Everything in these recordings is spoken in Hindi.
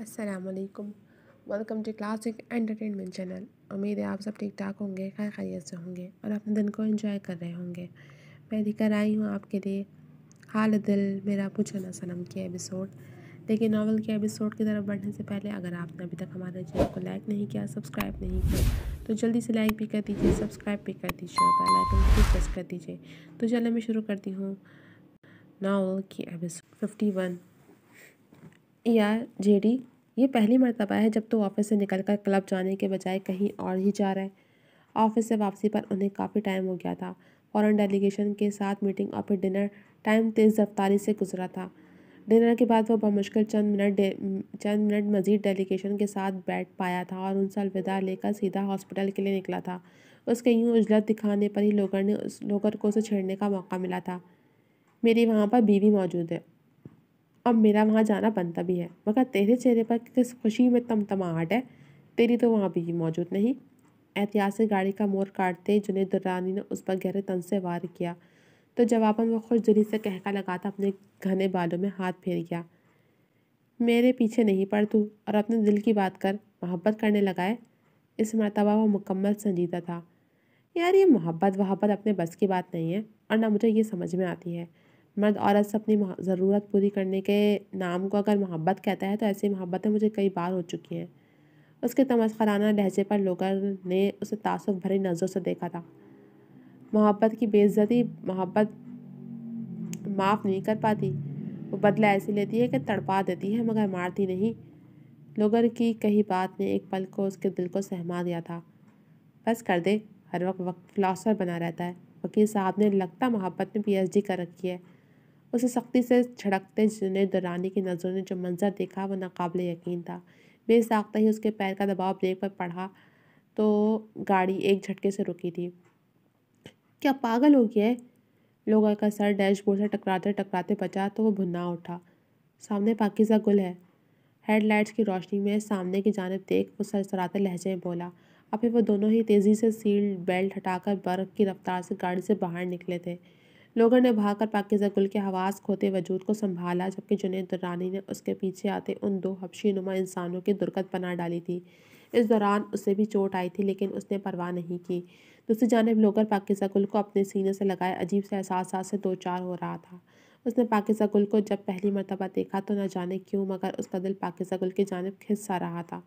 असलकम welcome to classic entertainment channel उम्मीद है आप सब ठीक ठाक होंगे खैर खैरियत से होंगे और अपने दिन को एंजॉय कर रहे होंगे मैं लेकर आई हूँ आपके लिए हाल दिल मेरा पूछो ना सनम के एपिसोड लेकिन नावल के एपिसोड की तरफ बढ़ने से पहले अगर आपने अभी तक हमारे चैनल को लाइक नहीं किया सब्सक्राइब नहीं किया तो जल्दी से लाइक भी कर दीजिए सब्सक्राइब भी कर दीजिए और भी प्रेस कर दीजिए तो चलो मैं शुरू करती हूँ नावल की एपिसोड फिफ्टी वन या जेडी ये पहली मरतबा है जब तो ऑफिस से निकलकर क्लब जाने के बजाय कहीं और ही जा रहे ऑफिस से वापसी पर उन्हें काफ़ी टाइम हो गया था फॉरन डेलीगेशन के साथ मीटिंग और फिर डिनर टाइम तेज़ रफ्तारी से गुजरा था डिनर के बाद वह बमुश्किल चंद मिनट चंद मिनट मजीद डेलीगेशन के साथ बैठ पाया था और उनसे अलविदा लेकर सीधा हॉस्पिटल के लिए निकला था उसके यूँ उजलत दिखाने पर ही लोगर ने उस लोगर को उसे छेड़ने का मौका मिला था मेरी वहाँ पर बीवी मौजूद है अब मेरा वहाँ जाना बनता भी है मगर तेरे चेहरे पर किस खुशी में तम तमाहट है तेरी तो वहाँ भी मौजूद नहीं एहतियात से गाड़ी का मोर काटते ही जुनेद दुर्रानी ने उस पर गहरे तन से वार किया तो जवाबन वो खुश दिली से कहका लगाता अपने घने बालों में हाथ फेर गया मेरे पीछे नहीं पड़ तू और अपने दिल की बात कर मोहब्बत करने लगाए इस मरतबा वह मुकम्मल संजीदा था यार ये मोहब्बत वहाबत अपने बस की बात नहीं है और ना मुझे ये समझ में आती है मर्द औरत से अपनी ज़रूरत पूरी करने के नाम को अगर मोहब्बत कहता है तो ऐसी मोहब्बतें मुझे कई बार हो चुकी हैं उसके तमस्कराना लहजे पर लोगों ने उसे तासुब भरी नज़रों से देखा था मोहब्बत की बेइज्जती मोहब्बत माफ़ नहीं कर पाती वो बदला ऐसे लेती है कि तड़पा देती है मगर मारती नहीं लोगर की कही बात ने एक पल को उसके दिल को सहमा दिया था बस कर दे हर वक्त वक्त फिलासफ़र बना रहता है वकील साहब ने लगता मोहब्बत में पीएचडी कर रखी है उसे सख्ती से झड़कते जिन्हें दुरानी की नज़रों ने जो मंजर देखा वह नाकबिल यकीन था बेसाख्ता ही उसके पैर का दबाव ब्रेक पर पड़ा तो गाड़ी एक झटके से रुकी थी क्या पागल हो गया है लोगों का सर डैशबोर्ड से टकराते टकराते बचा तो वो भुना उठा सामने पाकिजा गुल है हेडलाइट्स की रोशनी में सामने की जानब देख वो सरसराते लहजे में बोला अब फिर वो दोनों ही तेज़ी से सील बेल्ट हटाकर बर्फ़ की रफ्तार से गाड़ी से बाहर निकले थे लोगों ने भागकर पाकिजा गुल के हवास खोते वजूद को संभाला जबकि जुनेद दुरानी ने उसके पीछे आते उन दो हबशी नुमा इंसानों की दुर्गत बना डाली थी इस दौरान उसे भी चोट आई थी लेकिन उसने परवाह नहीं की दूसरी जानब लोगर पाकिजा गुल को अपने सीने से लगाए अजीब से एहसास से दो चार हो रहा था उसने पाकिजा गुल को जब पहली मरतबा देखा तो न जाने क्यों मगर उसका दिल पाकिजा गुल की जानब खिस्सा रहा था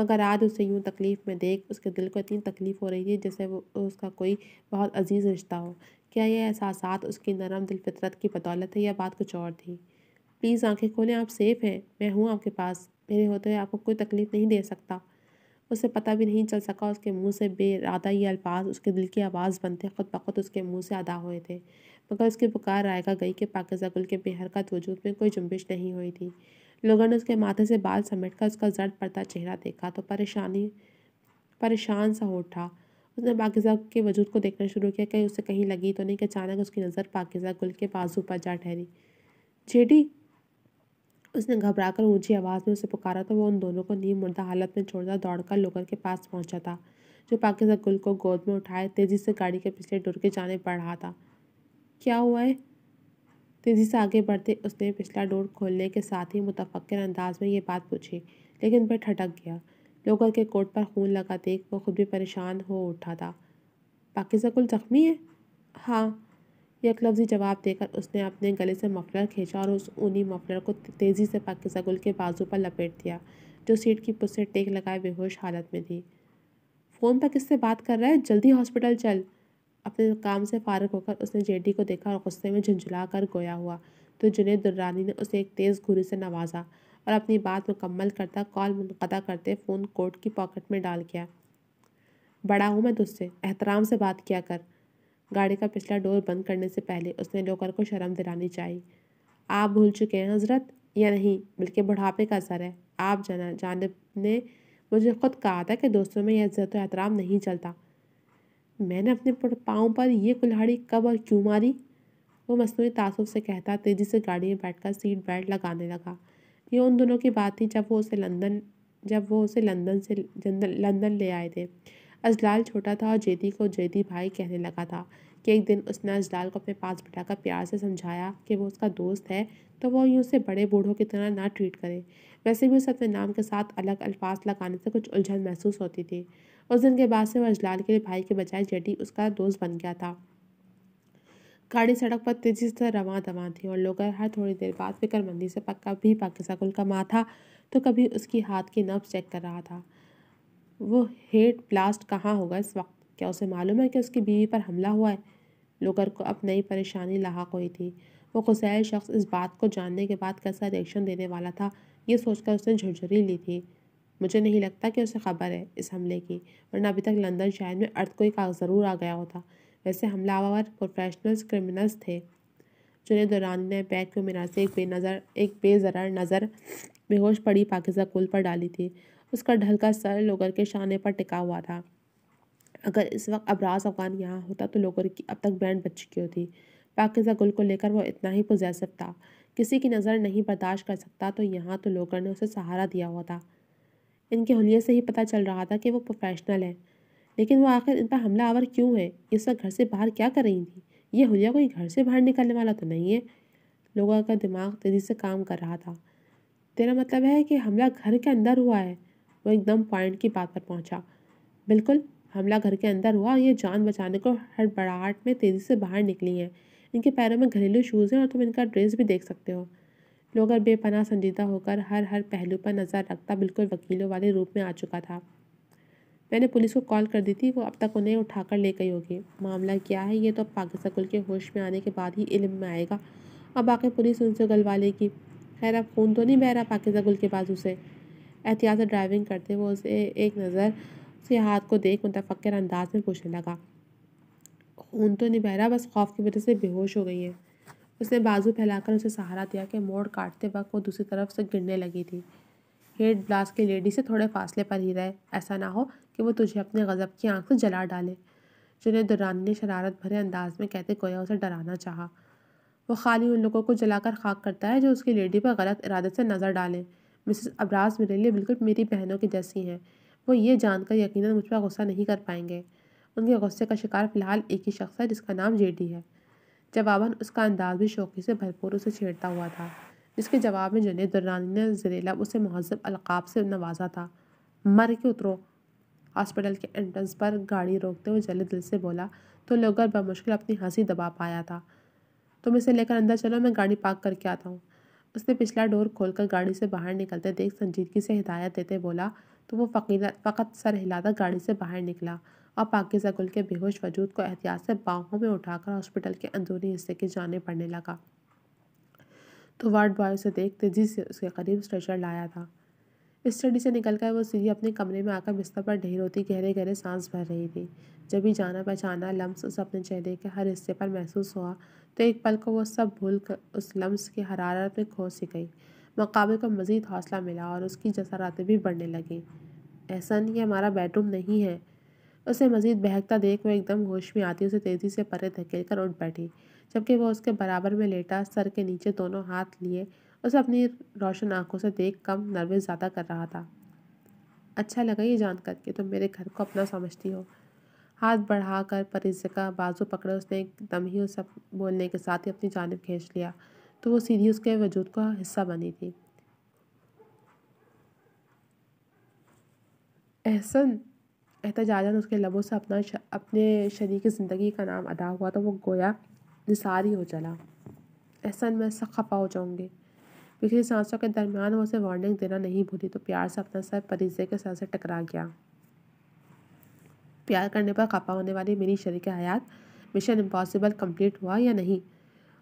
मगर आज उसे यूँ तकलीफ़ में देख उसके दिल को इतनी तकलीफ़ हो रही थी जैसे वो उसका कोई बहुत अजीज़ रिश्ता हो क्या यह एहसास उसकी नरम दिल फितरत की बदौलत है या बात कुछ और थी प्लीज़ आंखें खोलें आप सेफ़ हैं मैं हूँ आपके पास मेरे होते हुए आपको कोई तकलीफ़ नहीं दे सकता उसे पता भी नहीं चल सका उसके मुंह से बेरादा ये अल्फाज उसके दिल की आवाज़ बनते खुद बखुद उसके मुंह से अदा हुए थे मगर उसकी पुकार रायगा गई कि पाकिजा गुल के बेहरकत वजूद में कोई जुम्बिश नहीं हुई थी लोगों ने उसके माथे से बाल समेट कर उसका जर्द पड़ता चेहरा देखा तो परेशानी परेशान सा उठा उसने पाकिज़ा के वजूद को देखना शुरू किया कहीं उसे कहीं लगी तो नहीं कि अचानक उसकी नज़र पाकिज़ा गुल के बाजू पर जा ठहरी जेडी उसने घबरा कर ऊँची आवाज़ में उसे पुकारा तो वो उन दोनों को नींद मुर्दा हालत में दौड़ दौड़कर लोकर के पास पहुंचा था जो पाकिजा गुल को गोद में उठाए तेज़ी से गाड़ी के पिछले डुर के जाने पड़ रहा था क्या हुआ है तेज़ी से आगे बढ़ते उसने पिछला डोर खोलने के साथ ही मुतफ़र अंदाज में ये बात पूछी लेकिन वह ठटक गया लोकर के कोट पर खून लगा देख वो खुद भी परेशान हो उठा था पाकिजा गुल जख्मी है हाँ एक लफ्जी जवाब देकर उसने अपने गले से मफलर खींचा और उस ऊनी मफलर को तेज़ी से पाकिजा गुल के बाजू पर लपेट दिया जो सीट की पुस्से टेक लगाए बेहोश हालत में थी फ़ोन पर किससे बात कर रहा है जल्दी हॉस्पिटल चल अपने काम से फारग होकर उसने जेडी को देखा और गुस्से में झुंझुला कर गोया हुआ तो जुनेद दुर्रानी ने उसे एक तेज़ घुरी से नवाजा और अपनी बात मुकम्मल करता कॉल मुनदा करते फ़ोन कोट की पॉकेट में डाल गया बड़ा हूँ मैं तुझसे एहतराम से बात किया कर गाड़ी का पिछला डोर बंद करने से पहले उसने लोकर को शर्म दिलानी चाहिए आप भूल चुके हैं हजरत या नहीं बल्कि बुढ़ापे का असर है आप जाना जानब ने मुझे खुद कहा था कि दोस्तों में यह इज्जत एहतराम नहीं चलता मैंने अपने पाँव पर यह कुल्हाड़ी कब और क्यों मारी वो मसनू तासुब से कहता तेज़ी से गाड़ी में बैठकर सीट बेल्ट लगाने लगा ये उन दोनों की बात थी जब वो उसे लंदन जब वो उसे लंदन से लंदन ले आए थे अजलाल छोटा था और जेदी को जेदी भाई कहने लगा था कि एक दिन उसने अजलाल को अपने पास बिठाकर प्यार से समझाया कि वो उसका दोस्त है तो वो यूँ से बड़े बूढ़ों की तरह ना ट्रीट करे वैसे भी उसे अपने नाम के साथ अलग अल्फाज लगाने से कुछ उलझन महसूस होती थी उस दिन के बाद से वो अजलाल के लिए भाई के बजाय जेडी उसका दोस्त बन गया था गाड़ी सड़क पर तेजी से रवा दवा थी और लोग हर थोड़ी देर बाद फिक्रमंदी से पक्का भी पाकिस्तान का माथा तो कभी उसकी हाथ की नब्स चेक कर रहा था वो हेड ब्लास्ट कहाँ होगा इस वक्त क्या उसे मालूम है कि उसकी बीवी पर हमला हुआ है लोगर को अब नई परेशानी लाक हुई थी वो खुशैल शख्स इस बात को जानने के बाद कैसा रिएक्शन देने वाला था ये सोचकर उसने झुरझुरी ली थी मुझे नहीं लगता कि उसे खबर है इस हमले की वरना अभी तक लंदन शहर में अर्थ कोई काग ज़रूर आ गया होता वैसे हमलावर प्रोफेशनल्स क्रिमिनल्स थे जिन्हें दौरान ने बैग को मीनार से एक बेनज़र एक बेजरार नज़र बेहोश पड़ी पाकिजा कुल पर डाली थी उसका ढलका सर लोगर के शाने पर टिका हुआ था अगर इस वक्त अबराज अफगान यहाँ होता तो लोगर की अब तक बैंड बच चुकी होती पाकिजा गुल को लेकर वो इतना ही पोजेसिव था किसी की नज़र नहीं बर्दाश्त कर सकता तो यहाँ तो लोगर ने उसे सहारा दिया हुआ था इनके हलिये से ही पता चल रहा था कि वो प्रोफेशनल हैं लेकिन वो आखिर इन पर हमला आवर क्यों है इस वक्त घर से बाहर क्या कर रही थी ये हुलिया कोई घर से बाहर निकलने वाला तो नहीं है लोगों का दिमाग तेज़ी से काम कर रहा था तेरा मतलब है कि हमला घर के अंदर हुआ है वो एकदम पॉइंट की बात पर पहुंचा बिल्कुल हमला घर के अंदर हुआ ये जान बचाने को हड़बड़ाहट में तेज़ी से बाहर निकली हैं इनके पैरों में घरेलू शूज़ हैं और तुम इनका ड्रेस भी देख सकते हो लोगर बेपनाह संजीदा होकर हर हर पहलू पर नज़र रखता बिल्कुल वकीलों वाले रूप में आ चुका था मैंने पुलिस को कॉल कर दी थी वो अब तक उन्हें उठा कर ले गई होगी मामला क्या है ये तो अब पाकिस्तान के होश में आने के बाद ही इल्म में आएगा अब आके पुलिस उनसे गलवा लेगी खैर अब खून तो नहीं बह रहा पाकिस्तान के बाजू से एहतियात ड्राइविंग करते हुए उसे एक नज़र उसके हाथ को देख मुतफ़र अंदाज में पूछने लगा खून तो नहीं बह रहा बस खौफ की वजह से बेहोश हो गई है उसने बाजू फैलाकर उसे सहारा दिया कि मोड़ काटते वक्त वो दूसरी तरफ से गिरने लगी थी हेड ब्लास्ट की लेडी से थोड़े फासले पर ही रहे ऐसा ना हो कि वो तुझे अपने गज़ब की आंख से जला डाले जिन्हें दुरानी ने शरारत भरे अंदाज में कहते गोया उसे डराना चाहा वो खाली उन लोगों को जलाकर खाक करता है जो उसकी लेडी पर गलत इरादत से नज़र डालें मिसेस अबराज मेरे लिए बिल्कुल मेरी बहनों की जैसी हैं वो ये जानकर यकीन मुझ पर गुस्सा नहीं कर पाएंगे उनके गुस्से का शिकार फ़िलहाल एक ही शख्स है जिसका नाम जेडी है जवाबन उसका अंदाज भी शौकी से भरपूर उसे छेड़ता हुआ था जिसके जवाब में जने दरानी ने जरेला उसे महजब अलकाब से नवाजा था मर के उतरो हॉस्पिटल के एंट्रेंस पर गाड़ी रोकते हुए जले दिल से बोला तो लोगर बमुश्किल अपनी हंसी दबा पाया था तुम इसे लेकर अंदर चलो मैं गाड़ी पार्क करके आता हूँ उसने पिछला डोर खोलकर गाड़ी से बाहर निकलते देख संजीदगी से हिदायत देते बोला तो वो फ़कीर फ़कत सर हिलाता गाड़ी से बाहर निकला और पाकिजा गुल के बेहोश वजूद को एहतियात से बाहों में उठाकर हॉस्पिटल के अंदरूनी हिस्से की जाने पड़ने लगा तो वार्ड बॉय उसे देख तेजी से उसके करीब स्ट्रेचर लाया था स्टडी से निकल कर वो सीढ़ी अपने कमरे में आकर बिस्तर पर ढेर होती गहरे गहरे सांस भर रही थी जब भी जाना पहचाना लम्स उस अपने चेहरे के हर हिस्से पर महसूस हुआ तो एक पल को वो सब भूल कर उस लम्स की हरारत में खो सी गई मुकाबले को मज़ीद हौसला मिला और उसकी जसरातें भी बढ़ने लगीं ऐसा नहीं हमारा बेडरूम नहीं है उसे मज़ीद बहकता देख वो एकदम होश में आती उसे तेज़ी से परे धकेल कर उठ बैठी जबकि वह उसके बराबर में लेटा सर के नीचे दोनों हाथ लिए उसे अपनी रोशन आंखों से देख कम नर्वस ज़्यादा कर रहा था अच्छा लगा ये जान कर कि तुम मेरे घर को अपना समझती हो हाथ बढ़ाकर परिजय का बाजू पकड़े उसने एक दम ही उस बोलने के साथ ही अपनी जानब खींच लिया तो वो सीधी उसके वजूद का हिस्सा बनी थी एहसन एहतजाजन उसके लबों से अपना श, अपने शरीक ज़िंदगी का नाम अदा हुआ तो वो गोया निसार ही हो चला एहसन मैं सख्त खपा हो जाऊँगी पिछली सांसों के दरमियान वो उसे वार्निंग देना नहीं भूली तो प्यार से अपना सर परिजे के सर से टकरा गया प्यार करने पर खपा होने वाली मेरी शरीक हयात मिशन इम्पॉसिबल कंप्लीट हुआ या नहीं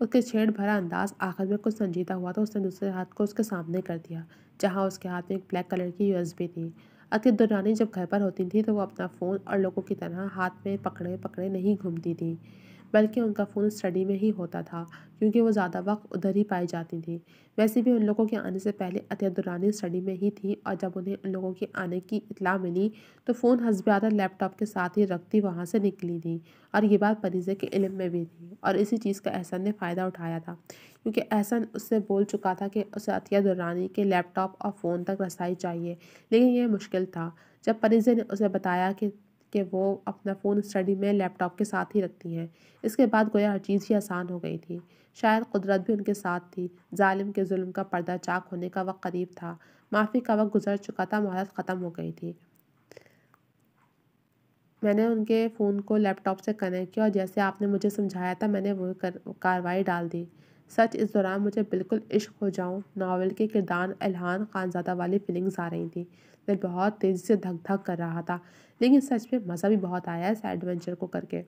उसके छेड़ भरा अंदाज आखिर में कुछ संजीदा हुआ तो उसने दूसरे हाथ को उसके सामने कर दिया जहाँ उसके हाथ में एक ब्लैक कलर की यूएसबी थी अति दुरानी जब घर पर होती थी तो वो अपना फ़ोन और लोगों की तरह हाथ में पकड़े पकड़े नहीं घूमती थी बल्कि उनका फ़ोन स्टडी में ही होता था क्योंकि वो ज़्यादा वक्त उधर ही पाई जाती थी वैसे भी उन लोगों के आने से पहले अतिया दुरानी स्टडी में ही थी और जब उन्हें उन लोगों के आने की इतला मिली तो फ़ोन हसब्यादा लैपटॉप के साथ ही रखती वहाँ से निकली थी और ये बात परीजे के इलम में भी थी और इसी चीज़ का एहसन ने फ़ायदा उठाया था क्योंकि एहसन उससे बोल चुका था कि उसे अतिया दुरानी के लैपटॉप और फ़ोन तक रसाई चाहिए लेकिन यह मुश्किल था जब परीजे ने उसे बताया कि कि वो अपना फ़ोन स्टडी में लैपटॉप के साथ ही रखती हैं इसके बाद गोया हर चीज़ ही आसान हो गई थी शायद कुदरत भी उनके साथ थी ालिम के जुल्म का पर्दा चाक होने का वक्त करीब था माफ़ी का वक्त गुजर चुका था महारत ख़त्म हो गई थी मैंने उनके फ़ोन को लैपटॉप से कनेक्ट किया और जैसे आपने मुझे समझाया था मैंने वो कार्रवाई डाल दी सच इस दौरान मुझे बिल्कुल इश्क हो जाऊँ नावल के किरदार एलहान खानजादा वाली फीलिंग्स आ रही थी मैं बहुत तेज़ी से धक धक कर रहा था लेकिन सच में मज़ा भी बहुत आया इस एडवेंचर को करके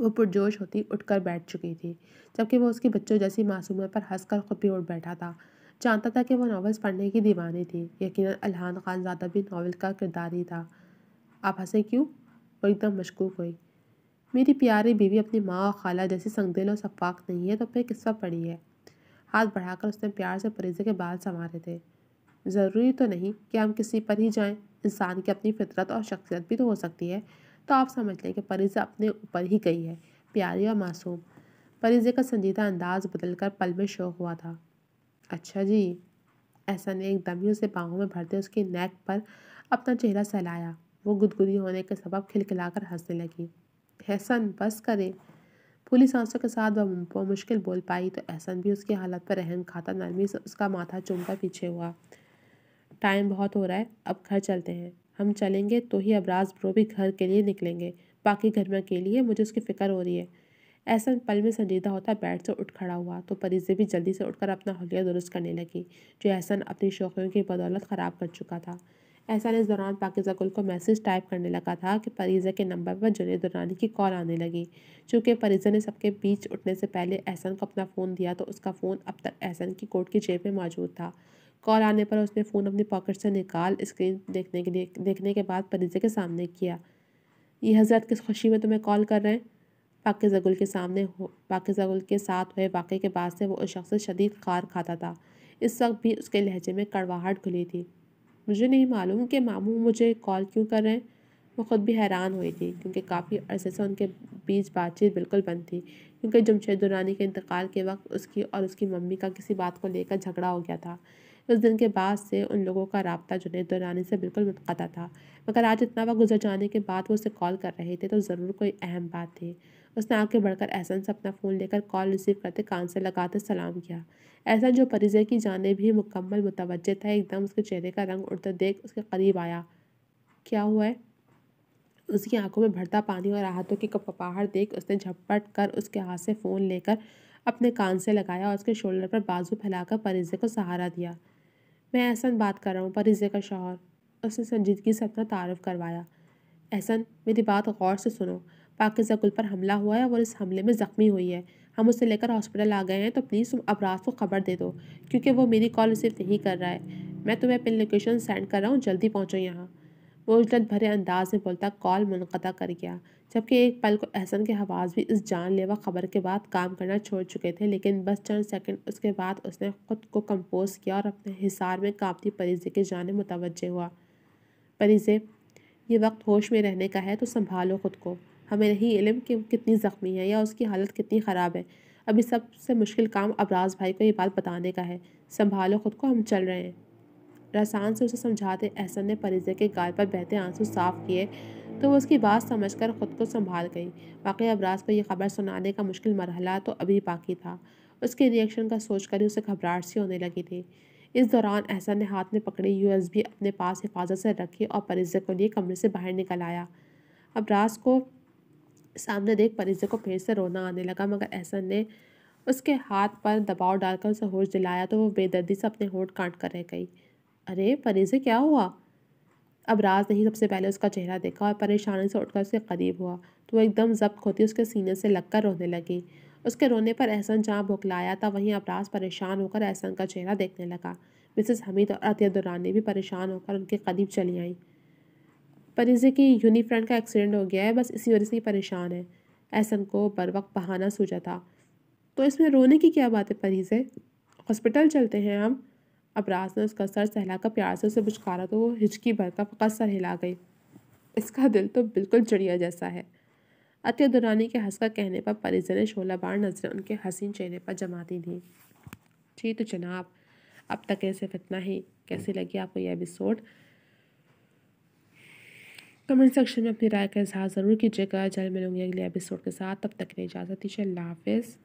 वो पुरजोश होती उठकर बैठ चुकी थी जबकि वो उसके बच्चों जैसी मासूमियत पर हंसकर खुद खुपी उठ बैठा था जानता था कि वो नावल्स पढ़ने की दीवानी थी यकीन अलहान खान ज़्यादा भी नावल का किरदार ही था आप हंसें क्यों वो एकदम मशकूक हुई मेरी प्यारी बीवी अपनी माँ और खाला जैसी संगदेल और शफाक नहीं है तो फिर किस्सा पड़ी है हाथ बढ़ाकर उसने प्यार से परिजे के बाल संवारे थे ज़रूरी तो नहीं कि हम किसी पर ही जाएं इंसान की अपनी फितरत और शख्सियत भी तो हो सकती है तो आप समझ लें कि परिजा अपने ऊपर ही गई है प्यारी और मासूम परिजे का संजीदा अंदाज बदल कर पल में शौक हुआ था अच्छा जी ऐसा ने एक ही उसे बाहों में भरते उसकी नेक पर अपना चेहरा सहलाया वो गुदगुदी होने के सबब खिलखिलाकर हंसने लगी एहसन बस करें पुलिस आंसू के साथ वह मुश्किल बोल पाई तो एहसन भी उसकी हालत पर रहम खाता नरमी से उसका माथा चुमका पीछे हुआ टाइम बहुत हो रहा है अब घर चलते हैं हम चलेंगे तो ही अबराज ब्रो भी घर के लिए निकलेंगे बाकी घर में अकेली है मुझे उसकी फ़िक्र हो रही है एहसन पल में संजीदा होता बैठ से उठ खड़ा हुआ तो परिजे भी जल्दी से उठकर अपना हलिया दुरुस्त करने लगी जो एहसन अपनी शौकियों की बदौलत ख़राब कर चुका था एहसान इस दौरान पाकिजा गुल को मैसेज टाइप करने लगा था कि परीज़ा के नंबर पर जुनेद दुरानी की कॉल आने लगी चूँकि परीज़ा ने सबके बीच उठने से पहले एहसान को अपना फ़ोन दिया तो उसका फ़ोन अब तक एहसान की कोर्ट की जेब में मौजूद था कॉल आने पर उसने फ़ोन अपनी पॉकेट से निकाल स्क्रीन देखने के लिए देखने के बाद परीज़ा के सामने किया ये हज़रत किस खुशी में तुम्हें कॉल कर रहे हैं पाकि गुल के सामने हो पाकि जगुल के साथ हुए वाक़े के बाद से वो उस शख्स से शदीद खार खाता था इस वक्त भी उसके लहजे में कड़वाहट खुली थी मुझे नहीं मालूम कि मामू मुझे कॉल क्यों कर रहे हैं मैं ख़ुद भी हैरान हुई थी क्योंकि काफ़ी अरसे से उनके बीच बातचीत बिल्कुल बंद थी क्योंकि जमशेद दुरानी के इंतकाल के वक्त उसकी और उसकी मम्मी का किसी बात को लेकर झगड़ा हो गया था उस दिन के बाद से उन लोगों का रबता जुनेद दुरानी से बिल्कुल मुनक़ा था मगर आज इतना वक्त गुजर जाने के बाद वो उसे कॉल कर रहे थे तो ज़रूर कोई अहम बात थी उसने आगे बढ़कर एहसन से अपना फ़ोन लेकर कॉल रिसीव करते कान से लगाते सलाम किया एहसन जो परिजय की जाने भी मुकम्मल मुतवजह था एकदम उसके चेहरे का रंग उड़ता देख उसके करीब आया क्या हुआ है उसकी आंखों में भरता पानी और राहतों की कपाहट देख उसने झपट कर उसके हाथ से फ़ोन लेकर अपने कान से लगाया और उसके शोल्डर पर बाजू फैलाकर परिजे को सहारा दिया मैं एहसन बात कर रहा हूँ परिजे का शोहर उसने संजीदगी से अपना तारफ़ करवाया एहसन मेरी बात गौर से सुनो पाकिजा गुल पर हमला हुआ है और इस हमले में ज़ख्मी हुई है हम उसे लेकर हॉस्पिटल आ गए हैं तो प्लीज़ तुम अबराज को खबर दे दो क्योंकि वो मेरी कॉल रिसीव नहीं कर रहा है मैं तुम्हें अपनी लोकेशन सेंड कर रहा हूँ जल्दी पहुँचो यहाँ वो उजलत भरे अंदाज में बोलता कॉल मुनदा कर गया जबकि एक पल को एहसन के हवास भी इस जानलेवा खबर के बाद काम करना छोड़ चुके थे लेकिन बस चंद सेकंड उसके बाद उसने खुद को कंपोज किया और अपने हिसार में कांपती परिजे के जाने मुतवजे हुआ परिजे ये वक्त होश में रहने का है तो संभालो खुद को हमें नहीं इलम कि कितनी ज़ख्मी है या उसकी हालत कितनी ख़राब है अभी सबसे मुश्किल काम अबराज भाई को ये बात बताने का है संभालो खुद को हम चल रहे हैं रसान से उसे समझाते एहसन ने परिजे के गाल पर बहते आंसू साफ किए तो वो उसकी बात समझकर खुद को संभाल गई वाकई अबराज को यह खबर सुनाने का मुश्किल मरहला तो अभी बाकी था उसके रिएक्शन का सोच कर ही उसे घबराहट सी होने लगी थी इस दौरान एहसन ने हाथ में पकड़ी बी अपने पास हिफाजत से रखी और परिजे को लिए कमरे से बाहर निकल आया अबराज को सामने देख परीजे को फिर से रोना आने लगा मगर एहसन ने उसके हाथ पर दबाव डालकर उसे होश दिलाया तो वो बेदर्दी से अपने होठ काट कर रह गई अरे परीजे क्या हुआ अब राज नहीं सबसे पहले उसका चेहरा देखा और परेशानी से उठकर उसके करीब हुआ तो वो एकदम जब्त होती उसके सीने से लगकर रोने लगी उसके रोने पर एहसन जहाँ भुखलाया था वहीं अबराज परेशान होकर एहसन का चेहरा देखने लगा मिसेस हमीद और अतिया दुरानी भी परेशान होकर उनके करीब चली आईं पर जैसे कि यूनी का एक्सीडेंट हो गया है बस इसी वजह से ये परेशान है ऐसन को बर वक्त बहाना सूझा था तो इसमें रोने की क्या बात है परीज हॉस्पिटल चलते हैं हम अब राज ने उसका सर सहलाकर प्यार से उसे बुचकारा तो वो हिचकी भर का फकत सर हिला गई इसका दिल तो बिल्कुल चिड़िया जैसा है अत्य दुरानी के हंसकर कहने पर परिजन ने शोला बार नजरें उनके हसीन चेहरे पर जमा दी थी ठीक तो जनाब अब तक ऐसे इतना ही कैसे लगी आपको यह एपिसोड कमेंट सेक्शन में अपनी राय का इजहार ज़रूर कीजिएगा जल्द मिलूंगी अगले एपिसोड के साथ तब तक के लिए इजाज़त दीजिए अल्लाह हाफिज़